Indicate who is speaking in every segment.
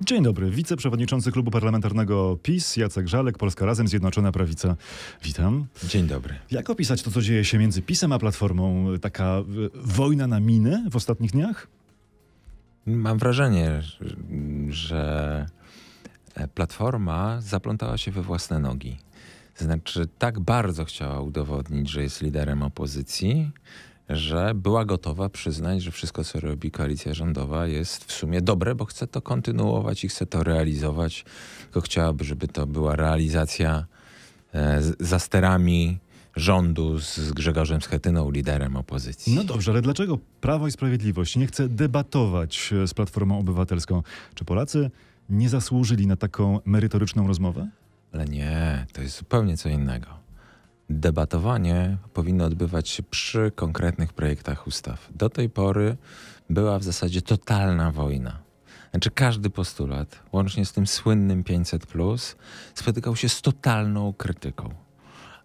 Speaker 1: Dzień dobry, wiceprzewodniczący klubu parlamentarnego PiS, Jacek Żalek, Polska Razem, Zjednoczona Prawica. Witam. Dzień dobry. Jak opisać to, co dzieje się między PiSem a Platformą? Taka y, wojna na miny w ostatnich dniach?
Speaker 2: Mam wrażenie, że Platforma zaplątała się we własne nogi. Znaczy, tak bardzo chciała udowodnić, że jest liderem opozycji, że była gotowa przyznać, że wszystko, co robi koalicja rządowa jest w sumie dobre, bo chce to kontynuować i chce to realizować, tylko chciałaby, żeby to była realizacja e, za sterami rządu z Grzegorzem Schetyną, liderem opozycji. No dobrze, ale
Speaker 1: dlaczego Prawo i Sprawiedliwość nie chce debatować e, z Platformą Obywatelską? Czy Polacy nie zasłużyli na taką merytoryczną rozmowę?
Speaker 2: Ale nie, to jest zupełnie co innego debatowanie powinno odbywać się przy konkretnych projektach ustaw. Do tej pory była w zasadzie totalna wojna. Znaczy każdy postulat, łącznie z tym słynnym 500, spotykał się z totalną krytyką.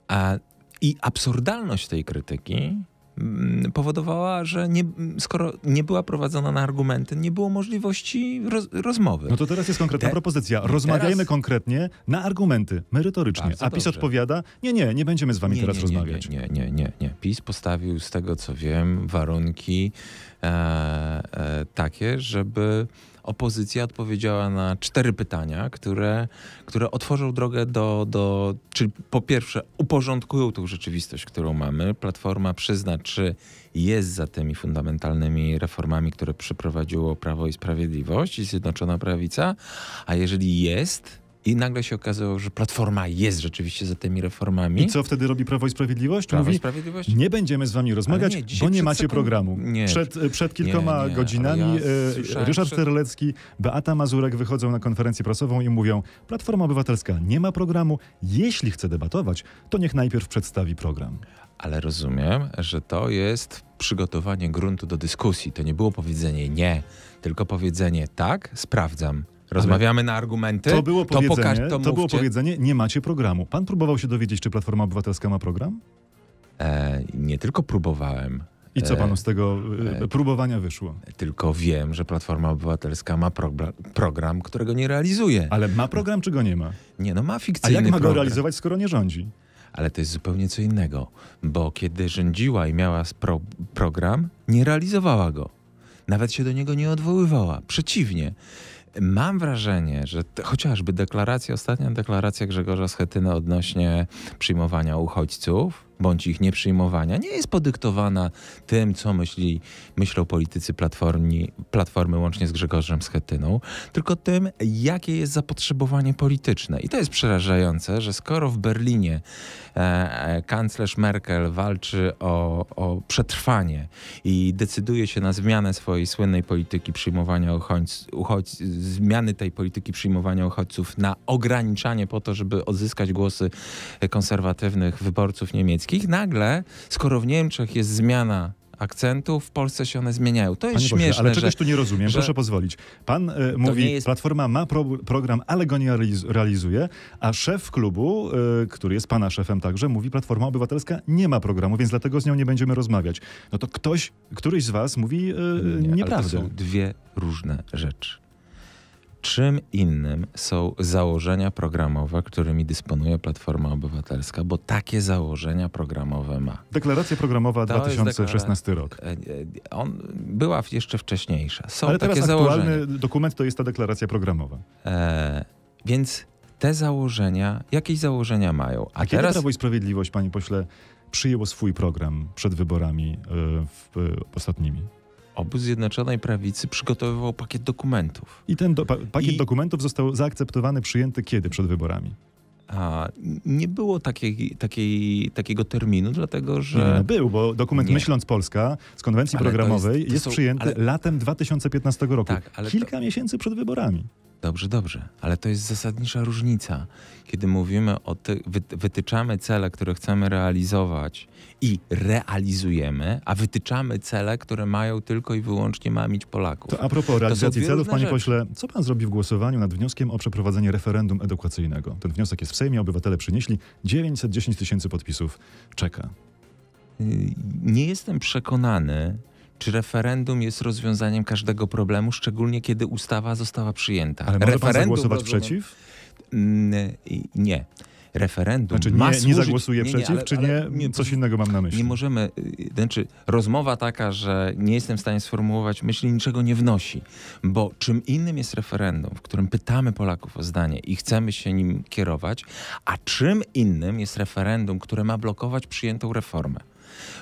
Speaker 2: A, I absurdalność tej krytyki Mm, powodowała, że nie, skoro nie była prowadzona na argumenty, nie było możliwości roz, rozmowy. No to teraz jest konkretna Te, propozycja. Rozmawiajmy teraz...
Speaker 1: konkretnie na argumenty, merytorycznie. Bardzo A PiS
Speaker 2: dobrze. odpowiada,
Speaker 1: nie, nie, nie będziemy z wami nie, teraz nie, rozmawiać. Nie, nie, nie, nie.
Speaker 2: PiS postawił, z tego co wiem, warunki e, e, takie, żeby opozycja odpowiedziała na cztery pytania, które, które otworzą drogę do, do, czyli po pierwsze uporządkują tą rzeczywistość, którą mamy. Platforma przyzna, czy jest za tymi fundamentalnymi reformami, które przeprowadziło Prawo i Sprawiedliwość i Zjednoczona Prawica, a jeżeli jest, i nagle się okazało, że Platforma jest rzeczywiście za tymi reformami. I co
Speaker 1: wtedy robi Prawo i Sprawiedliwość? Prawo Mówi, i Sprawiedliwość? nie będziemy z wami rozmawiać, nie, bo nie macie sekund... programu. Nie. Przed, przed kilkoma nie, nie. godzinami ja e, Ryszard przed... Terlecki, Beata Mazurek wychodzą na konferencję prasową i mówią Platforma Obywatelska nie ma programu. Jeśli chce debatować, to niech najpierw przedstawi program.
Speaker 2: Ale rozumiem, że to jest przygotowanie gruntu do dyskusji. To nie było powiedzenie nie, tylko powiedzenie tak, sprawdzam rozmawiamy na argumenty. To było powiedzenie, to, to, to było powiedzenie,
Speaker 1: nie macie programu. Pan próbował się dowiedzieć, czy Platforma Obywatelska ma program?
Speaker 2: E, nie tylko próbowałem. I co e, panu z tego e,
Speaker 1: e, próbowania wyszło?
Speaker 2: Tylko wiem, że Platforma Obywatelska ma pro, program, którego nie realizuje. Ale ma program, czy go nie ma? Nie, no ma fikcyjny program. A jak ma program. go realizować, skoro nie rządzi? Ale to jest zupełnie co innego, bo kiedy rządziła i miała pro, program, nie realizowała go. Nawet się do niego nie odwoływała. Przeciwnie, Mam wrażenie, że chociażby deklaracja, ostatnia deklaracja Grzegorza Schetyny odnośnie przyjmowania uchodźców, bądź ich nieprzyjmowania nie jest podyktowana tym, co myśli, myślą politycy platformi, Platformy łącznie z Grzegorzem Schetyną, tylko tym, jakie jest zapotrzebowanie polityczne. I to jest przerażające, że skoro w Berlinie e, kanclerz Merkel walczy o, o przetrwanie i decyduje się na zmianę swojej słynnej polityki przyjmowania uchodźców, uchodź, zmiany tej polityki przyjmowania uchodźców na ograniczanie po to, żeby odzyskać głosy konserwatywnych wyborców niemieckich, niemieckich, nagle, skoro w Niemczech jest zmiana akcentu, w Polsce się one zmieniają. To jest Panie śmieszne. ale czegoś że, tu nie rozumiem, że, proszę pozwolić.
Speaker 1: Pan y, mówi, jest... Platforma ma pro, program, ale go nie realizuje, a szef klubu, y, który jest pana szefem także, mówi, Platforma Obywatelska nie ma programu, więc dlatego z nią nie będziemy rozmawiać. No to ktoś, któryś z was mówi y, nie, nieprawdę. to są
Speaker 2: dwie różne rzeczy czym innym są założenia programowe, którymi dysponuje Platforma Obywatelska, bo takie założenia programowe ma.
Speaker 1: Deklaracja programowa to 2016
Speaker 2: rok. E, e, on była jeszcze wcześniejsza. Są Ale takie teraz aktualny
Speaker 1: założenia. dokument to jest ta deklaracja programowa.
Speaker 2: E, więc te założenia, jakieś założenia mają. A, A kiedy Prawo
Speaker 1: i Sprawiedliwość, panie pośle, przyjęło swój program przed wyborami y, y, ostatnimi?
Speaker 2: obóz Zjednoczonej Prawicy przygotowywał pakiet dokumentów. I ten do, pa, pakiet I...
Speaker 1: dokumentów został zaakceptowany, przyjęty kiedy przed wyborami? A,
Speaker 2: nie było takiej, takiej, takiego terminu, dlatego że. Nie, no był, bo dokument nie.
Speaker 1: Myśląc Polska z konwencji ale programowej jest, jest są, przyjęty ale... latem 2015 roku. Tak, Kilka to... miesięcy przed wyborami.
Speaker 2: Dobrze, dobrze, ale to jest zasadnicza różnica, kiedy mówimy o tych, wytyczamy cele, które chcemy realizować i realizujemy, a wytyczamy cele, które mają tylko i wyłącznie mamić Polaków. To a propos realizacji celów, panie rzeczy. pośle,
Speaker 1: co pan zrobi w głosowaniu nad wnioskiem o przeprowadzenie referendum edukacyjnego? Ten wniosek jest w Sejmie, obywatele przynieśli, 910
Speaker 2: tysięcy podpisów czeka. Y, nie jestem przekonany, czy referendum jest rozwiązaniem każdego problemu, szczególnie kiedy ustawa została przyjęta? Ale może referendum, pan zagłosować przeciw? Nie referendum. Znaczy, nie, służyć... nie zagłosuję przeciw, nie, ale, czy ale, nie? Coś innego mam na myśli. Nie możemy, y, znaczy rozmowa taka, że nie jestem w stanie sformułować myśli, niczego nie wnosi, bo czym innym jest referendum, w którym pytamy Polaków o zdanie i chcemy się nim kierować, a czym innym jest referendum, które ma blokować przyjętą reformę.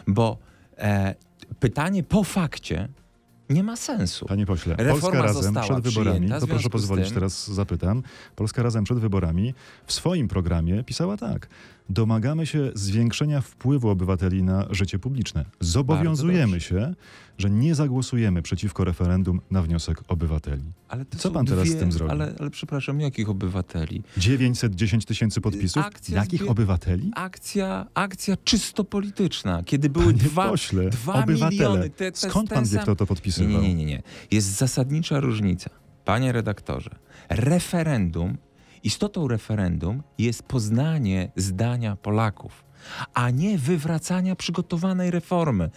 Speaker 2: Bo e, pytanie po fakcie nie ma sensu. Panie pośle, Reforma Polska razem przed wyborami, to proszę pozwolić, tym... teraz
Speaker 1: zapytam. Polska razem przed wyborami w swoim programie pisała tak. Domagamy się zwiększenia wpływu obywateli na życie publiczne. Zobowiązujemy się, że nie zagłosujemy przeciwko referendum na wniosek obywateli. Co pan dwie, teraz z tym zrobi? Ale,
Speaker 2: ale przepraszam, jakich obywateli? 910 tysięcy y, podpisów? Akcja jakich zbie... obywateli? Akcja, akcja czysto polityczna. Kiedy były Panie dwa, pośle, dwa miliony... Te, te, Skąd pan wie, sam... kto to podpisywał? Nie, nie, nie, nie. Jest zasadnicza różnica. Panie redaktorze, referendum Istotą referendum jest poznanie zdania Polaków, a nie wywracania przygotowanej reformy.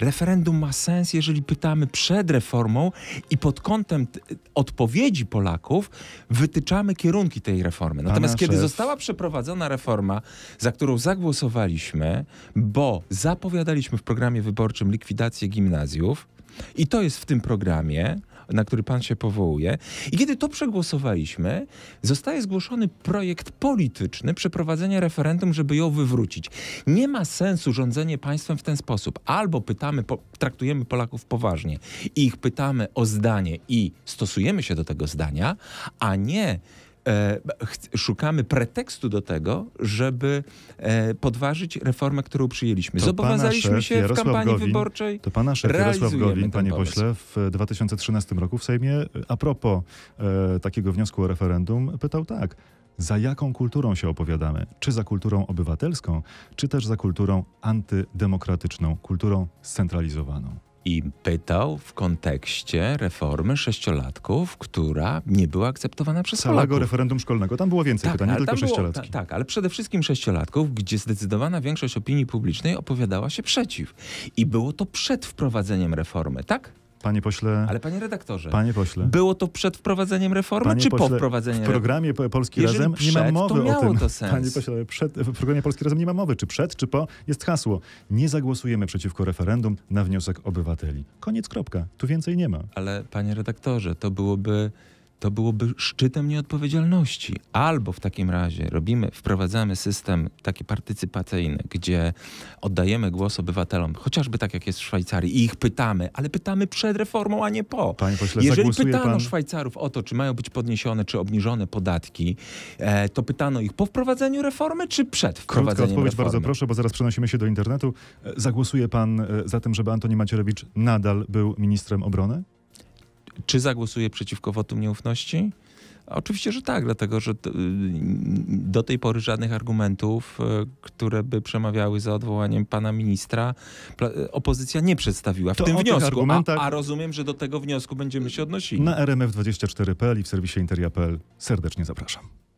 Speaker 2: Referendum ma sens, jeżeli pytamy przed reformą i pod kątem odpowiedzi Polaków wytyczamy kierunki tej reformy. Natomiast kiedy szef. została przeprowadzona reforma, za którą zagłosowaliśmy, bo zapowiadaliśmy w programie wyborczym likwidację gimnazjów, i to jest w tym programie na który pan się powołuje. I kiedy to przegłosowaliśmy, zostaje zgłoszony projekt polityczny przeprowadzenia referendum, żeby ją wywrócić. Nie ma sensu rządzenie państwem w ten sposób. Albo pytamy, po, traktujemy Polaków poważnie i ich pytamy o zdanie i stosujemy się do tego zdania, a nie E, szukamy pretekstu do tego, żeby e, podważyć reformę, którą przyjęliśmy. To Zobowiązaliśmy się w kampanii Gowin, wyborczej. To pana szef Jarosław Gowin, panie pomysł. pośle, w
Speaker 1: 2013 roku w Sejmie e, a propos e, takiego wniosku o referendum pytał tak. Za jaką kulturą się opowiadamy? Czy za kulturą obywatelską, czy też za kulturą antydemokratyczną, kulturą scentralizowaną?
Speaker 2: i pytał w kontekście reformy sześciolatków, która nie była akceptowana przez Całego referendum
Speaker 1: szkolnego. Tam było więcej tak, pytań, nie tylko sześciolatki. Było, ta,
Speaker 2: tak, ale przede wszystkim sześciolatków, gdzie zdecydowana większość opinii publicznej opowiadała się przeciw. I było to przed wprowadzeniem reformy, tak? Panie pośle. Ale panie redaktorze. Panie pośle. Było to przed wprowadzeniem reformy, panie czy pośle, po wprowadzeniu? W programie Polski Jeżeli Razem przed, nie ma mowy to miało o tym. To sens. Panie
Speaker 1: pośle, przed, w programie Polski Razem nie ma mowy, czy przed, czy po. Jest hasło. Nie zagłosujemy przeciwko referendum na wniosek obywateli.
Speaker 2: Koniec, kropka. Tu więcej nie ma. Ale panie redaktorze, to byłoby to byłoby szczytem nieodpowiedzialności. Albo w takim razie robimy, wprowadzamy system taki partycypacyjny, gdzie oddajemy głos obywatelom, chociażby tak jak jest w Szwajcarii, i ich pytamy, ale pytamy przed reformą, a nie po. Panie pośle, Jeżeli pytano pan... Szwajcarów o to, czy mają być podniesione czy obniżone podatki, e, to pytano ich po wprowadzeniu reformy, czy przed wprowadzeniem Krótka odpowiedź, reformy? bardzo proszę,
Speaker 1: bo zaraz przenosimy się do internetu. E, zagłosuje pan e, za tym, żeby Antoni Macierewicz nadal
Speaker 2: był ministrem obrony? Czy zagłosuje przeciwko wotum nieufności? Oczywiście, że tak, dlatego że y, do tej pory żadnych argumentów, y, które by przemawiały za odwołaniem pana ministra, y, opozycja nie przedstawiła w to tym wniosku. A, a, rozumiem, że do tego wniosku będziemy się odnosili. Na
Speaker 1: rmf24.pl i w
Speaker 2: serwisie interia.pl
Speaker 1: serdecznie zapraszam.